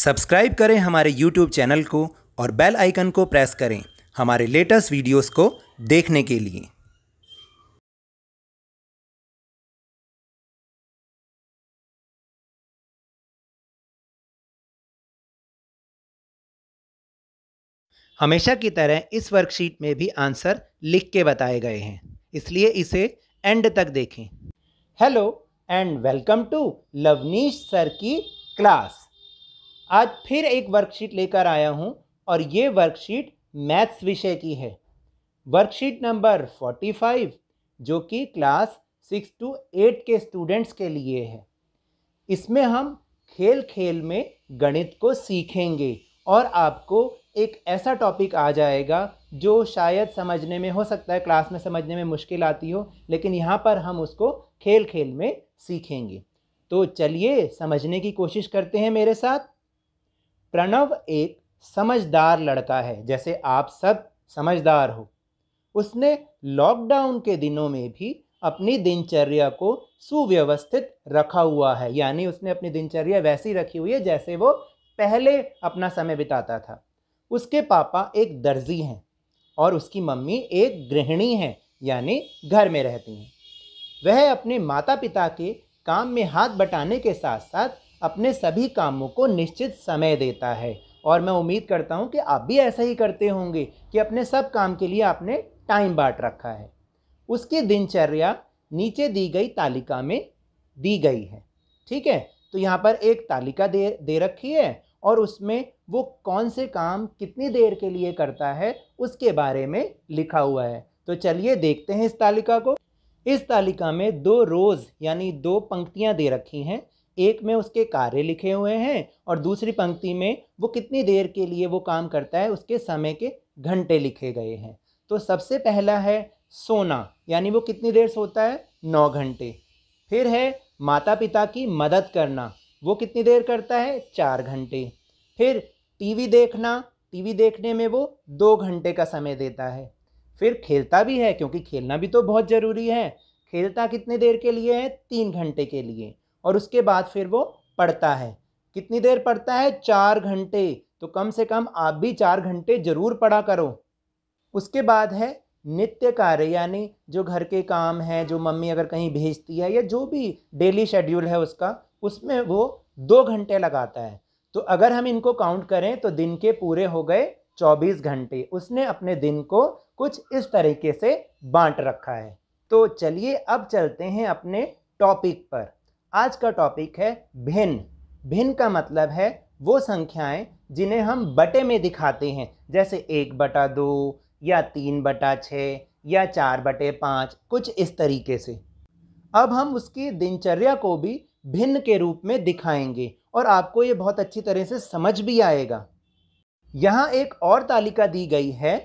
subscribe करें हमारे YouTube channel को और बेल आइकन को प्रेस करें हमारे लेटेस्ट वीडियोस को देखने के लिए हमेशा की तरह इस वर्कशीट में भी आंसर लिख के बताए गए हैं इसलिए इसे एंड तक देखें hello and welcome to Lavneesh sir की क्लास आज फिर एक वर्कशीट लेकर आया हूँ और ये वर्कशीट मैथ्स विषय की है वर्कशीट नंबर 45 जो कि क्लास सिक्स टू एट के स्टूडेंट्स के लिए है इसमें हम खेल खेल में गणित को सीखेंगे और आपको एक ऐसा टॉपिक आ जाएगा जो शायद समझने में हो सकता है क्लास में समझने में मुश्किल आती हो लेकिन यहाँ पर हम उसको खेल खेल में सीखेंगे तो चलिए समझने की कोशिश करते हैं मेरे साथ प्रणव एक समझदार लड़का है जैसे आप सब समझदार हो उसने लॉकडाउन के दिनों में भी अपनी दिनचर्या को सुव्यवस्थित रखा हुआ है यानी उसने अपनी दिनचर्या वैसी रखी हुई है जैसे वो पहले अपना समय बिताता था उसके पापा एक दर्जी हैं और उसकी मम्मी एक गृहिणी हैं यानी घर में रहती हैं वह अपने माता पिता के काम में हाथ बटाने के साथ साथ अपने सभी कामों को निश्चित समय देता है और मैं उम्मीद करता हूँ कि आप भी ऐसा ही करते होंगे कि अपने सब काम के लिए आपने टाइम बांट रखा है उसकी दिनचर्या नीचे दी गई तालिका में दी गई है ठीक है तो यहाँ पर एक तालिका दे दे रखी है और उसमें वो कौन से काम कितनी देर के लिए करता है उसके बारे में लिखा हुआ है तो चलिए देखते हैं इस तालिका को इस तालिका में दो रोज़ यानी दो पंक्तियाँ दे रखी हैं एक में उसके कार्य लिखे हुए हैं और दूसरी पंक्ति में वो कितनी देर के लिए वो काम करता है उसके समय के घंटे लिखे गए हैं तो सबसे पहला है सोना यानी वो कितनी देर सोता है नौ घंटे फिर है माता पिता की मदद करना वो कितनी देर करता है चार घंटे फिर टीवी देखना टीवी देखने में वो दो घंटे का समय देता है फिर खेलता भी है क्योंकि खेलना भी तो बहुत ज़रूरी है खेलता कितने देर के लिए है तीन घंटे के लिए और उसके बाद फिर वो पढ़ता है कितनी देर पढ़ता है चार घंटे तो कम से कम आप भी चार घंटे ज़रूर पढ़ा करो उसके बाद है नित्य कार्य यानी जो घर के काम हैं जो मम्मी अगर कहीं भेजती है या जो भी डेली शेड्यूल है उसका उसमें वो दो घंटे लगाता है तो अगर हम इनको काउंट करें तो दिन के पूरे हो गए चौबीस घंटे उसने अपने दिन को कुछ इस तरीके से बांट रखा है तो चलिए अब चलते हैं अपने टॉपिक पर आज का टॉपिक है भिन्न भिन्न का मतलब है वो संख्याएं जिन्हें हम बटे में दिखाते हैं जैसे एक बटा दो या तीन बटा छः या चार बटे पाँच कुछ इस तरीके से अब हम उसकी दिनचर्या को भी भिन्न के रूप में दिखाएंगे और आपको ये बहुत अच्छी तरह से समझ भी आएगा यहाँ एक और तालिका दी गई है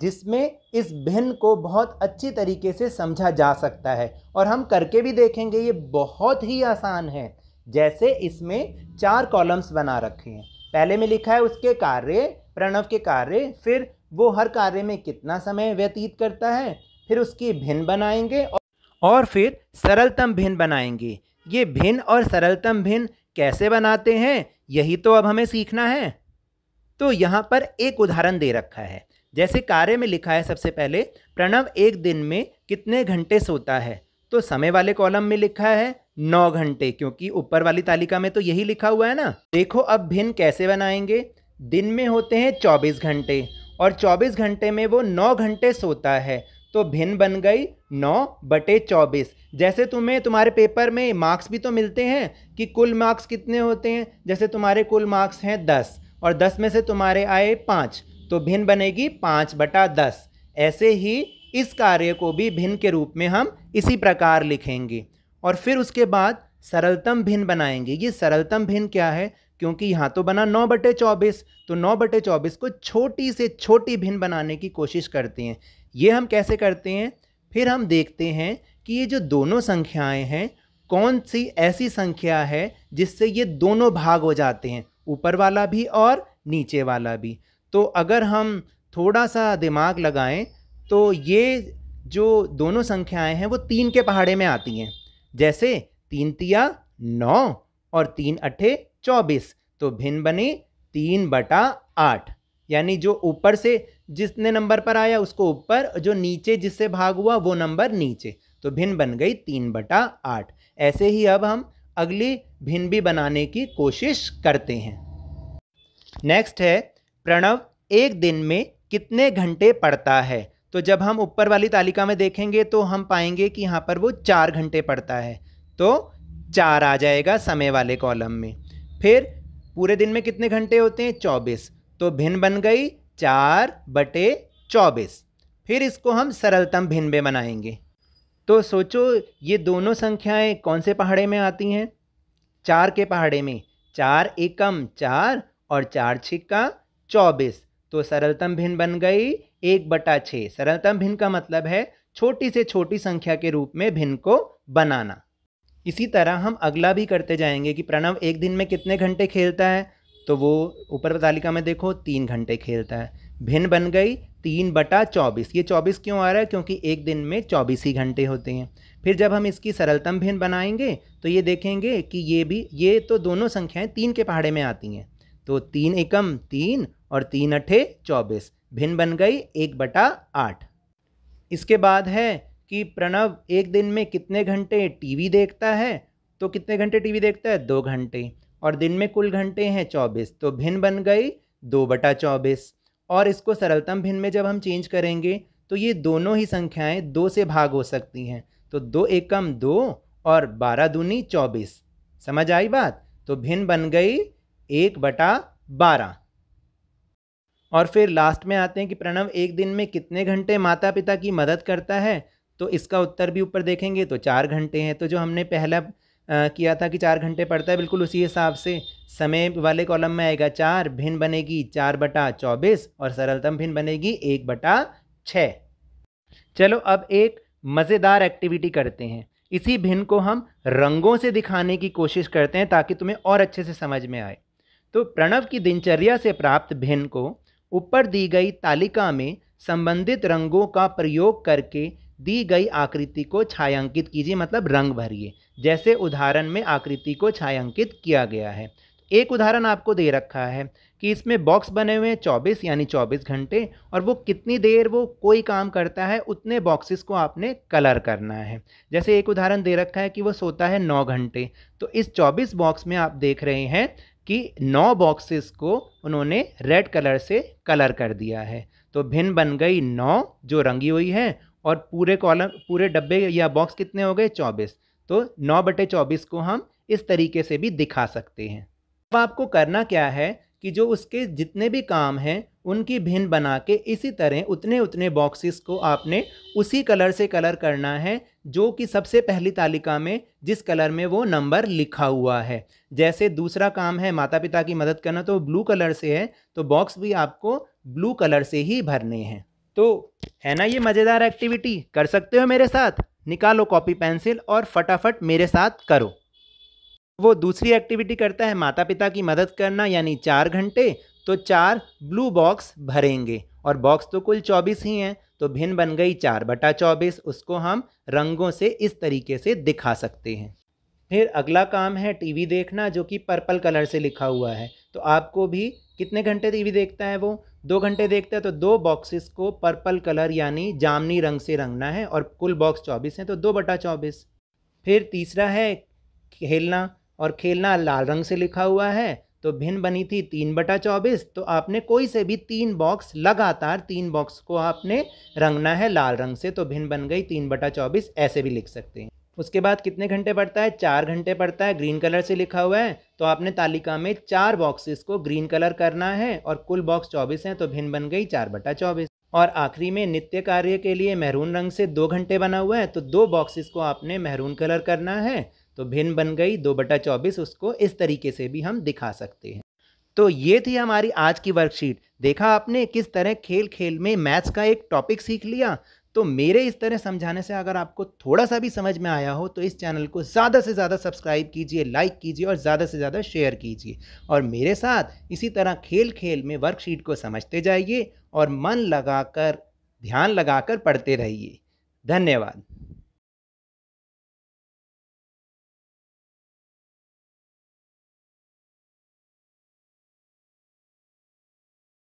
जिसमें इस भिन्न को बहुत अच्छी तरीके से समझा जा सकता है और हम करके भी देखेंगे ये बहुत ही आसान है जैसे इसमें चार कॉलम्स बना रखे हैं पहले में लिखा है उसके कार्य प्रणव के कार्य फिर वो हर कार्य में कितना समय व्यतीत करता है फिर उसकी भिन्न बनाएंगे और फिर सरलतम भिन्न बनाएंगे ये भिन्न और सरलतम भिन्न कैसे बनाते हैं यही तो अब हमें सीखना है तो यहाँ पर एक उदाहरण दे रखा है जैसे कार्य में लिखा है सबसे पहले प्रणव एक दिन में कितने घंटे सोता है तो समय वाले कॉलम में लिखा है नौ घंटे क्योंकि ऊपर वाली तालिका में तो यही लिखा हुआ है ना देखो अब भिन्न कैसे बनाएंगे दिन में होते हैं चौबीस घंटे और चौबीस घंटे में वो नौ घंटे सोता है तो भिन्न बन गई नौ बटे चौबीस जैसे तुम्हें तुम्हारे पेपर में मार्क्स भी तो मिलते हैं कि कुल मार्क्स कितने होते हैं जैसे तुम्हारे कुल मार्क्स हैं दस और दस में से तुम्हारे आए पाँच तो भिन्न बनेगी पाँच बटा दस ऐसे ही इस कार्य को भी भिन्न के रूप में हम इसी प्रकार लिखेंगे और फिर उसके बाद सरलतम भिन्न बनाएंगे ये सरलतम भिन्न क्या है क्योंकि यहाँ तो बना नौ बटे चौबीस तो नौ बटे चौबीस को छोटी से छोटी भिन्न बनाने की कोशिश करते हैं ये हम कैसे करते हैं फिर हम देखते हैं कि ये जो दोनों संख्याएं हैं कौन सी ऐसी संख्या है जिससे ये दोनों भाग हो जाते हैं ऊपर वाला भी और नीचे वाला भी तो अगर हम थोड़ा सा दिमाग लगाएं तो ये जो दोनों संख्याएं हैं वो तीन के पहाड़े में आती हैं जैसे तीन तिया नौ और तीन अट्ठे चौबीस तो भिन्न बने तीन बटा आठ यानी जो ऊपर से जिसने नंबर पर आया उसको ऊपर जो नीचे जिससे भाग हुआ वो नंबर नीचे तो भिन्न बन गई तीन बटा आठ ऐसे ही अब हम अगली भिन्न भी बनाने की कोशिश करते हैं नेक्स्ट है प्रणव एक दिन में कितने घंटे पढ़ता है तो जब हम ऊपर वाली तालिका में देखेंगे तो हम पाएंगे कि यहाँ पर वो चार घंटे पढ़ता है तो चार आ जाएगा समय वाले कॉलम में फिर पूरे दिन में कितने घंटे होते हैं चौबीस तो भिन्न बन गई चार बटे चौबीस फिर इसको हम सरलतम भिन्न में बनाएंगे तो सोचो ये दोनों संख्याएं कौन से पहाड़े में आती हैं चार के पहाड़े में चार एकम चार और चार छिक्का चौबीस तो सरलतम भिन्न बन गई एक बटा छः सरलतम भिन्न का मतलब है छोटी से छोटी संख्या के रूप में भिन्न को बनाना इसी तरह हम अगला भी करते जाएंगे कि प्रणव एक दिन में कितने घंटे खेलता है तो वो ऊपर तालिका में देखो तीन घंटे खेलता है भिन्न बन गई तीन बटा चौबीस ये चौबीस क्यों आ रहा है क्योंकि एक दिन में चौबीस ही घंटे होते हैं फिर जब हम इसकी सरलतम भिन्न बनाएंगे तो ये देखेंगे कि ये भी ये तो दोनों संख्याएं तीन के पहाड़े में आती हैं तो तीन एकम तीन और तीन अठे चौबीस भिन्न बन गई एक बटा आठ इसके बाद है कि प्रणव एक दिन में कितने घंटे टीवी देखता है तो कितने घंटे टीवी देखता है दो घंटे और दिन में कुल घंटे हैं चौबीस तो भिन्न बन गई दो बटा चौबीस और इसको सरलतम भिन्न में जब हम चेंज करेंगे तो ये दोनों ही संख्याएं दो से भाग हो सकती हैं तो दो एकम दो और बारह दूनी चौबीस समझ आई बात तो भिन्न बन गई एक बटा बारह और फिर लास्ट में आते हैं कि प्रणव एक दिन में कितने घंटे माता पिता की मदद करता है तो इसका उत्तर भी ऊपर देखेंगे तो चार घंटे हैं तो जो हमने पहला आ, किया था कि चार घंटे पड़ता है बिल्कुल उसी हिसाब से समय वाले कॉलम में आएगा चार भिन्न बनेगी चार बटा चौबीस और सरलतम भिन्न बनेगी एक बटा छः चलो अब एक मज़ेदार एक्टिविटी करते हैं इसी भिन्न को हम रंगों से दिखाने की कोशिश करते हैं ताकि तुम्हें और अच्छे से समझ में आए तो प्रणव की दिनचर्या से प्राप्त भिन्न को ऊपर दी गई तालिका में संबंधित रंगों का प्रयोग करके दी गई आकृति को छायांकित कीजिए मतलब रंग भरिए जैसे उदाहरण में आकृति को छायांकित किया गया है एक उदाहरण आपको दे रखा है कि इसमें बॉक्स बने हुए हैं चौबीस यानी चौबीस घंटे और वो कितनी देर वो कोई काम करता है उतने बॉक्सेस को आपने कलर करना है जैसे एक उदाहरण दे रखा है कि वो सोता है नौ घंटे तो इस चौबीस बॉक्स में आप देख रहे हैं कि नौ बॉक्सेस को उन्होंने रेड कलर से कलर कर दिया है तो भिन्न बन गई नौ जो रंगी हुई है और पूरे कॉलम पूरे डब्बे या बॉक्स कितने हो गए चौबीस तो नौ बटे चौबीस को हम इस तरीके से भी दिखा सकते हैं अब आपको करना क्या है कि जो उसके जितने भी काम हैं उनकी भिन्न बना के इसी तरह उतने उतने बॉक्सेस को आपने उसी कलर से कलर करना है जो कि सबसे पहली तालिका में जिस कलर में वो नंबर लिखा हुआ है जैसे दूसरा काम है माता पिता की मदद करना तो ब्लू कलर से है तो बॉक्स भी आपको ब्लू कलर से ही भरने हैं तो है ना ये मज़ेदार एक्टिविटी कर सकते हो मेरे साथ निकालो कॉपी पेंसिल और फटाफट मेरे साथ करो वो दूसरी एक्टिविटी करता है माता पिता की मदद करना यानी चार घंटे तो चार ब्लू बॉक्स भरेंगे और बॉक्स तो कुल चौबीस ही हैं तो भिन्न बन गई चार बटा चौबीस उसको हम रंगों से इस तरीके से दिखा सकते हैं फिर अगला काम है टीवी देखना जो कि पर्पल कलर से लिखा हुआ है तो आपको भी कितने घंटे टीवी देखता है वो दो घंटे देखता है तो दो बॉक्सेस को पर्पल कलर यानी जामनी रंग से रंगना है और कुल बॉक्स चौबीस हैं तो दो बटा चौबीस फिर तीसरा है खेलना और खेलना लाल रंग से लिखा हुआ है तो भिन्न बनी थी तीन बटा चौबीस तो आपने कोई से भी तीन बॉक्स लगातार तीन बॉक्स को आपने रंगना है लाल रंग से तो भिन्न बन गई तीन बटा चौबीस ऐसे भी लिख सकते हैं उसके बाद कितने घंटे पड़ता है चार घंटे पड़ता है ग्रीन कलर से लिखा हुआ है तो आपने तालिका में चार बॉक्सेस को ग्रीन कलर करना है और कुल बॉक्स चौबीस हैं तो भिन्न बन गई चार बटा चौबीस और आखिरी में नित्य कार्य के लिए मेहरून रंग से दो घंटे बना हुआ है तो दो बॉक्सेस को आपने मेहरून कलर करना है तो भिन्न बन गई दो बटा चौबीस उसको इस तरीके से भी हम दिखा सकते हैं तो ये थी हमारी आज की वर्कशीट देखा आपने किस तरह खेल खेल में मैथ्स का एक टॉपिक सीख लिया तो मेरे इस तरह समझाने से अगर आपको थोड़ा सा भी समझ में आया हो तो इस चैनल को ज़्यादा से ज़्यादा सब्सक्राइब कीजिए लाइक कीजिए और ज़्यादा से ज़्यादा शेयर कीजिए और मेरे साथ इसी तरह खेल खेल में वर्कशीट को समझते जाइए और मन लगाकर ध्यान लगाकर पढ़ते रहिए धन्यवाद